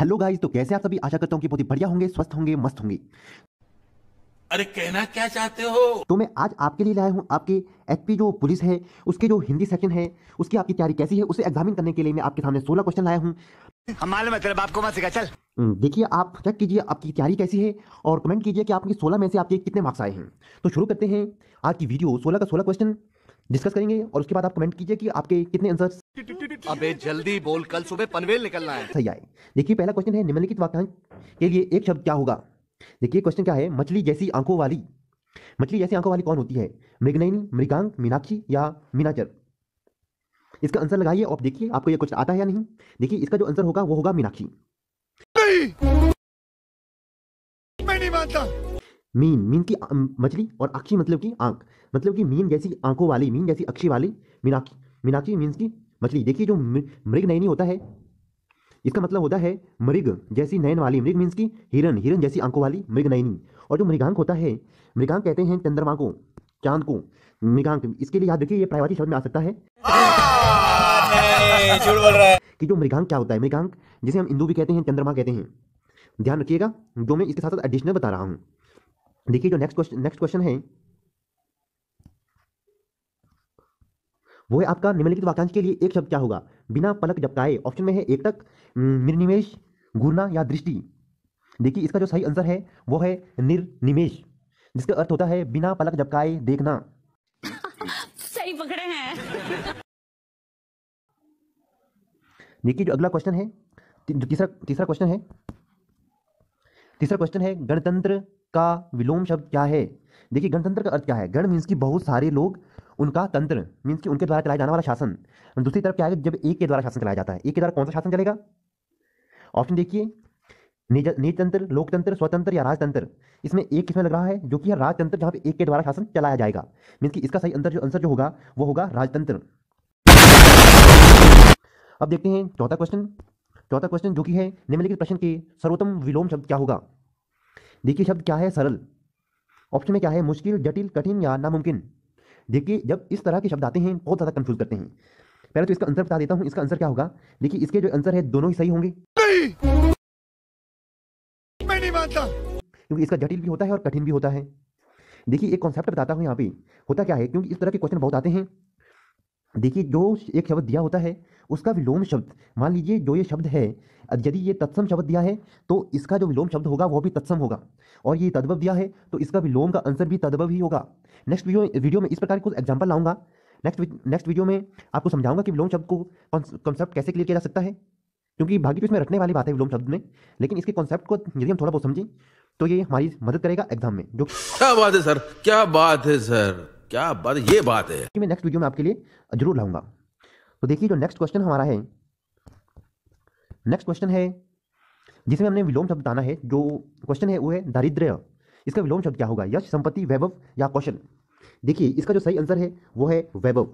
hello guys तो कैसे आप सभी आशा करता हूँ कि बहुत ही बढ़िया होंगे स्वस्थ होंगे मस्त होंगे अरे कहना क्या चाहते हो तो मैं आज आपके लिए लाया हूँ आपके एचपी जो पुलिस है उसके जो हिंदी सेक्शन है उसकी आपकी तैयारी कैसी है उसे एग्जामिन करने के लिए मैं आपके सामने सोलह क्वेश्चन लाया हूँ तेरे बाप को मत सिखा चल हम्म, देखिए आप चेक कीजिए आपकी तैयारी कैसी है और कमेंट कीजिए कि आपकी सोलह में से आपके कितने मार्क्स आए हैं तो शुरू करते हैं आज की वीडियो सोलह का सोलह क्वेश्चन डिस्कस करेंगे और उसके बाद आप कमेंट कीजिए कि आपके कितने आंसर अबे जल्दी बोल कल सुबह पनवेल निकलना है सही आए देखिए पहला क्वेश्चन है निम्नलिखित वाक्यांश के लिए एक शब्द क्या होगा देखिए क्वेश्चन क्या है मछली जैसी आंखों वाली मछली जैसी आंखों वाली कौन होती है मृगनयनी मृगांक मीनाक्षी या मीनाचर इसका आंसर लगाइए और देखिए आपको यह कुछ आता है या नहीं देखिए इसका जो आंसर होगा वो होगा मीनाक्षी नहीं मैं नहीं मानता मीन मीन की मछली और अक्षी मतलब की आंख मतलब कि मीन जैसी आंखों वाली मीन जैसी अक्षी वाली मीनाक्षी मीनाक्षी मीन्स की मछली देखिए जो मृग नयनी होता है इसका मतलब होता है मृग जैसी नयन वाली मृग मीन्स की हिरन हिरन जैसी आंखों वाली मृग नयनी और जो मृगांक होता है मृगांक कहते हैं चंद्रमा को चांद को मृगांक इसके लिए याद रखिए ये प्रायवाची शब्द में आ सकता है कि जो मृगांक क्या होता है मृगांक जिसे हम हिंदू भी कहते हैं चंद्रमा कहते हैं ध्यान रखिएगा जो मैं इसके साथ साथ एडिशनल बता रहा हूँ देखिए जो नेक्स्ट क्वेश्चन नेक्स्ट क्वेश्चन है वो है आपका निम्नलिखित वाक्यांश के लिए एक शब्द क्या होगा बिना पलक जपकाए ऑप्शन में है एक तक निर्निमेश गुरना या दृष्टि देखिए इसका जो सही आंसर है वो है निर्निमेश जिसका अर्थ होता है बिना पलक जपकाए देखना सही पकड़े हैं देखिए जो अगला क्वेश्चन है जो तीसरा तीसरा क्वेश्चन है तीसरा क्वेश्चन है गणतंत्र का विलोम शब्द क्या है देखिए गणतंत्र का अर्थ क्या है गण मीन्स की बहुत सारे लोग उनका तंत्र मीन्स कि उनके द्वारा चलाया जाने वाला शासन दूसरी तरफ क्या है जब एक के द्वारा शासन चलाया जाता है एक के द्वारा कौन सा शासन चलेगा ऑप्शन देखिए निजतंत्र लोकतंत्र स्वतंत्र या राजतंत्र इसमें एक किसमें लग रहा है जो कि राजतंत्र जहां पे एक के द्वारा शासन चलाया जाएगा मीन्स कि इसका सही अंतर जो आंसर जो होगा वो होगा राजतंत्र अब देखते हैं चौथा क्वेश्चन चौथा क्वेश्चन जो कि है निम्नलिखित प्रश्न के सर्वोत्तम विलोम शब्द क्या होगा देखिए शब्द क्या है सरल ऑप्शन में क्या है मुश्किल जटिल कठिन या नामुमकिन देखिए जब इस तरह के शब्द आते हैं बहुत ज़्यादा कंफ्यूज करते हैं पहले तो इसका आंसर बता देता हूं इसका आंसर क्या होगा देखिए इसके जो आंसर है दोनों ही सही होंगे मैं नहीं मानता क्योंकि इसका जटिल भी होता है और कठिन भी होता है देखिए एक कॉन्सेप्ट बताता हूँ यहाँ पे होता क्या है क्योंकि इस तरह के क्वेश्चन बहुत आते हैं देखिए जो एक शब्द दिया होता है उसका विलोम शब्द मान लीजिए जो ये शब्द है यदि ये तत्सम शब्द दिया है तो इसका जो विलोम शब्द होगा वो भी तत्सम होगा और ये तद्भव दिया है तो इसका विलोम का आंसर भी तद्भव ही होगा नेक्स्ट वीडियो वीडियो में इस प्रकार कुछ एग्जाम्पल लाऊंगा नेक्स्ट नेक्स्ट वीडियो में आपको समझाऊंगा कि विलोम शब्द को कॉन्सेप्ट कैसे क्लियर किया जा सकता है क्योंकि भाग्य तो इसमें रटने वाली बात है विलोम शब्द में लेकिन इसके कॉन्सेप्ट को यदि हम थोड़ा बहुत समझें तो ये हमारी मदद करेगा एग्जाम में जो क्या बात है सर क्या बात है सर क्या बात ये बात है मैं नेक्स्ट वीडियो में आपके लिए जरूर लाऊंगा तो देखिए जो नेक्स्ट क्वेश्चन हमारा है नेक्स्ट क्वेश्चन है जिसमें हमने विलोम शब्द बताना है जो क्वेश्चन है वो है दारिद्र्य इसका विलोम शब्द क्या होगा यश संपत्ति वैभव या क्वेश्चन देखिए इसका जो सही आंसर है वो है वैभव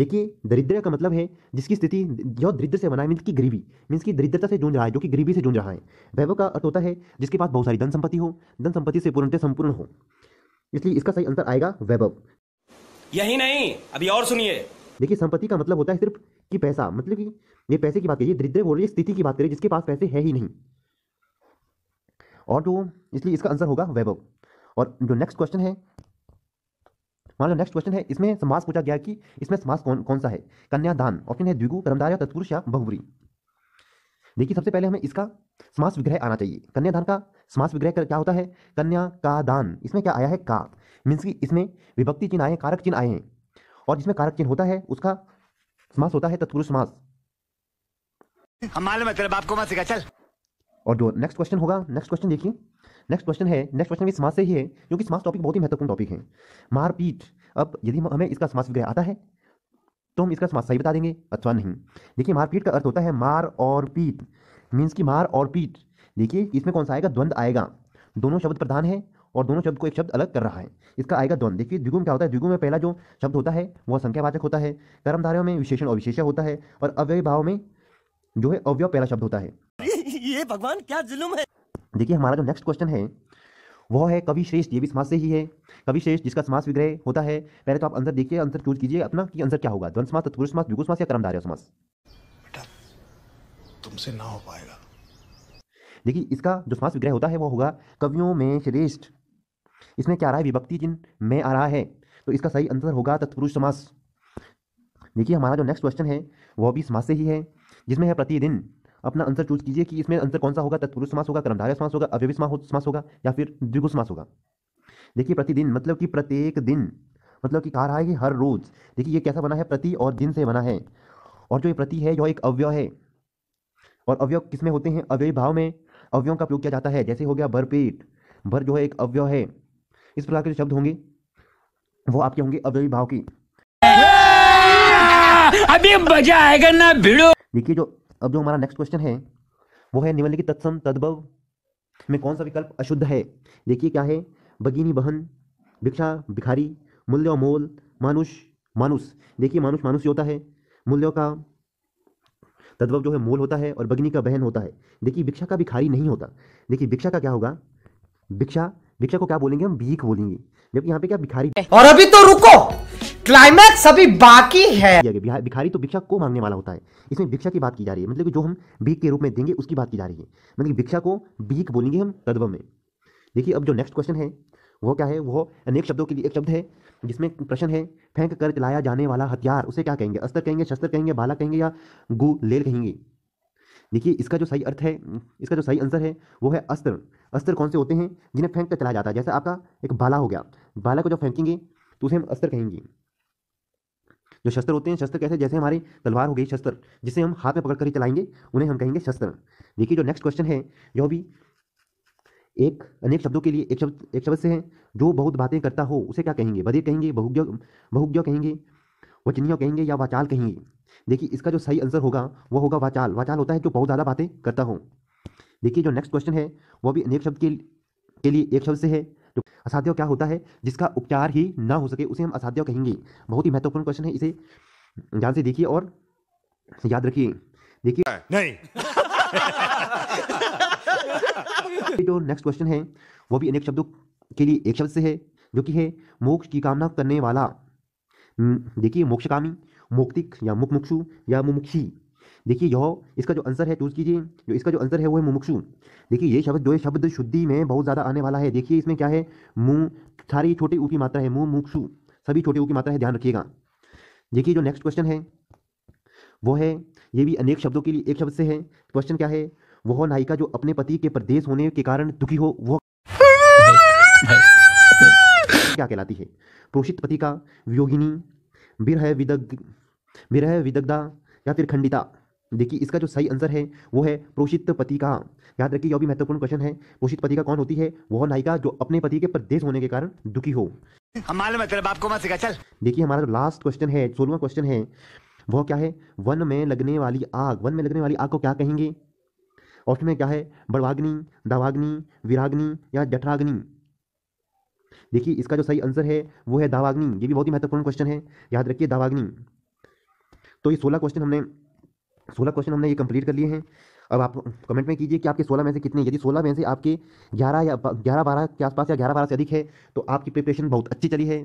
देखिए दरिद्र का मतलब है जिसकी स्थिति जो दरिद्र से बना मीन्स की गरीबी मीन्स की दरिद्रता से जूझ रहा है जो कि गरीबी से जूझ रहा है वैभव का अर्थ होता है जिसके पास बहुत सारी धन संपत्ति हो धन संपत्ति से पूर्णतः संपूर्ण हो इसलिए इसका सही आंसर आएगा वैभव यही नहीं अभी और सुनिए देखिए संपत्ति का मतलब होता है सिर्फ कि पैसा मतलब कि ये पैसे की बात करिए दरिद्र बोल रही स्थिति की बात करिए जिसके पास पैसे है ही नहीं और जो तो इसलिए इसका आंसर होगा वैभव और जो नेक्स्ट क्वेश्चन है मान लो नेक्स्ट क्वेश्चन है इसमें समास पूछा गया कि इसमें समास कौन कौन सा है कन्यादान ऑप्शन है द्विगु कर्मधार या तत्पुरुष या बहुबरी देखिए सबसे पहले हमें इसका समास विग्रह आना चाहिए कन्यादान का समास विग्रह क्या होता है कन्या का दान इसमें क्या आया है का मीन्स कि इसमें विभक्ति चिन्ह आए हैं कारक चिन्ह आए हैं और जिसमें कारक चिन्ह होता है उसका समास होता है तत्पुरुष समास हम मालूम है मत सिखा चल और जो नेक्स्ट क्वेश्चन होगा नेक्स्ट क्वेश्चन देखिए नेक्स्ट क्वेश्चन है नेक्स्ट क्वेश्चन भी समाज से ही है क्योंकि समाज टॉपिक बहुत ही महत्वपूर्ण टॉपिक है मारपीट अब यदि हमें इसका समाज विग्रह आता है तो हम इसका समाज सही बता देंगे अथवा नहीं देखिए मारपीट का अर्थ होता है मार और पीट मीन्स की मार और पीट देखिए इसमें कौन सा आएगा द्वंद आएगा दोनों शब्द प्रधान है और दोनों शब्द को एक शब्द अलग कर रहा है इसका आएगा द्वंद देखिए द्विगुण क्या होता है द्विगुण में पहला जो शब्द होता है वह संख्यावाचक होता है कर्मधारयों में विशेषण और विशेषण होता है और अव्यय भाव में जो है अव्यय पहला शब्द होता है ये भगवान क्या जुलूम है देखिए हमारा जो नेक्स्ट क्वेश्चन है वह है कवि श्रेष्ठ ये भी समाज से ही है कवि श्रेष्ठ जिसका समास विग्रह होता है पहले तो आप अंतर देखिए अंतर चूज कीजिए अपना कि अंतर क्या होगा द्वंद समास तत्पुरुष समास द्विगु समास या कर्मधारय समास बेटा तुमसे ना हो पाएगा देखिए इसका जो समास विग्रह होता है वो होगा कवियों में श्रेष्ठ इसमें क्या आ रहा है विभक्ति चिन्ह में आ रहा है तो इसका सही आंसर होगा तत्पुरुष समास देखिए हमारा जो नेक्स्ट क्वेश्चन है वह भी समास से ही है जिसमें है प्रतिदिन अपना आंसर चूज कीजिए कि इसमें आंसर कौन सा होगा तत्पुरुष समास होगा कर्मधारय समास होगा अव्यवी समास होगा या फिर द्विगु समास होगा देखिए प्रतिदिन मतलब कि प्रत्येक दिन मतलब कि कहा रहा है कि हर रोज देखिए ये कैसा बना है प्रति और दिन से बना है और जो ये प्रति है यह एक अव्यय है और अवयव किसमें होते हैं अव्यय भाव में अवयों का प्रयोग किया जाता है जैसे हो गया भरपेट भर जो है एक अव्यय है इस प्रकार के जो शब्द होंगे वो आपके होंगे अव्ययी भाव की अभी मजा आएगा ना भिड़ो देखिए जो अब जो हमारा नेक्स्ट क्वेश्चन है वो है निम्नलिखित तत्सम तद्भव में कौन सा विकल्प अशुद्ध है देखिए क्या है बगीनी बहन भिक्षा भिखारी मूल्य मोल मानुष मानुष देखिए मानुष मानुष ही होता है मूल्यों का तद्भव जो है मोल होता है और बगनी का बहन होता है देखिए भिक्षा का भिखारी नहीं होता देखिए भिक्षा का क्या होगा भिक्षा भिक्षा को क्या बोलेंगे हम भीख बोलेंगे जबकि यहाँ पे क्या भिखारी और अभी तो रुको क्लाइमैक्स अभी बाकी है भिखारी तो भिक्षा को मांगने वाला होता है इसमें भिक्षा की बात की जा रही है मतलब कि जो हम भीख के रूप में देंगे उसकी बात की जा रही है मतलब भिक्षा को भीख बोलेंगे हम तद्व में देखिए अब जो नेक्स्ट क्वेश्चन है वो क्या है वो अनेक शब्दों के लिए एक शब्द है जिसमें प्रश्न है फेंक कर चलाया जाने वाला हथियार उसे क्या कहेंगे अस्तर कहेंगे शस्त्र कहेंगे भाला कहेंगे या गुलेल कहेंगे देखिए इसका जो सही अर्थ है इसका जो सही आंसर है वो है अस्त्र अस्त्र कौन से होते हैं जिन्हें फेंक कर चला जाता है जैसे आपका एक बाला हो गया बाला को जब फेंकेंगे तो उसे हम अस्त्र कहेंगे जो शस्त्र होते हैं शस्त्र कैसे जैसे हमारी तलवार हो गई शस्त्र जिसे हम हाथ में पकड़ कर ही चलाएंगे उन्हें हम कहेंगे शस्त्र देखिए जो नेक्स्ट क्वेश्चन है जो भी एक अनेक शब्दों के लिए एक शब्द एक शब्द से है जो बहुत बातें करता हो उसे क्या कहेंगे बधिर कहेंगे बहुज्ञ बहुज्ञ कहेंगे वचनीय कहेंगे या वाचाल कहेंगे देखिए इसका जो सही आंसर होगा वो होगा वाचाल वाचाल होता है जो बहुत ज़्यादा बातें करता हूँ देखिए जो नेक्स्ट क्वेश्चन है वो भी अनेक शब्द के के लिए एक शब्द से है जो तो असाध्य क्या होता है जिसका उपचार ही ना हो सके उसे हम असाध्य कहेंगे बहुत ही महत्वपूर्ण क्वेश्चन है इसे ध्यान से देखिए और याद रखिए देखिए नहीं जो नेक्स्ट क्वेश्चन है वो भी अनेक शब्दों के लिए एक शब्द से है जो कि है मोक्ष की कामना करने वाला हम्म, देखिए मोक्षकामी मोक्तिक या मुखमुक्षु या मुमुक्षी देखिए यह इसका जो आंसर है चूज कीजिए जो इसका जो आंसर है वो है मुमुक्षु देखिए ये शब्द जो है शब्द शुद्धि में बहुत ज़्यादा आने वाला है देखिए इसमें क्या है मुँह सारी छोटे ऊ की मात्रा है मुँह मुक्षु सभी छोटे ऊ की मात्रा है ध्यान रखिएगा देखिए जो नेक्स्ट क्वेश्चन है वो है ये भी अनेक शब्दों के लिए एक शब्द से है क्वेश्चन क्या है वह नायिका जो अपने पति के परदेश होने के कारण दुखी हो वह क्या कहलाती है प्रोषित पति का वियोगिनी विरह विदग्ध विरह विदग्धा या फिर खंडिता देखिए इसका जो सही आंसर है वो है प्रोषित पति का याद रखिए यह भी महत्वपूर्ण क्वेश्चन है प्रोषित पति का कौन होती है वह नायिका जो अपने पति के परदेश होने के कारण दुखी हो मालूम है तेरे बाप को मत सिखा चल देखिए हमारा जो लास्ट क्वेश्चन है सोलवा क्वेश्चन है वह क्या है वन में लगने वाली आग वन में लगने वाली आग को क्या कहेंगे ऑप्शन में क्या है बड़वाग्नि दवाग्नि विराग्नि या जठराग्नि देखिए इसका जो सही आंसर है वो है दावाग्नि ये भी बहुत ही महत्वपूर्ण क्वेश्चन है याद रखिए दावाग्नि तो ये सोलह क्वेश्चन हमने सोलह क्वेश्चन हमने ये कंप्लीट कर लिए हैं अब आप कमेंट में कीजिए कि आपके सोलह में से कितने यदि सोलह में से आपके ग्यारह या ग्यारह बारह के आसपास या ग्यारह बारह से अधिक है तो आपकी प्रिपरेशन बहुत अच्छी चली है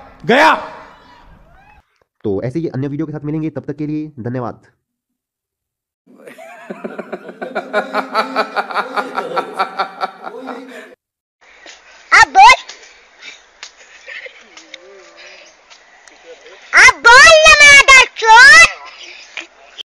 गया तो ऐसे ही अन्य वीडियो के साथ मिलेंगे तब तक के लिए धन्यवाद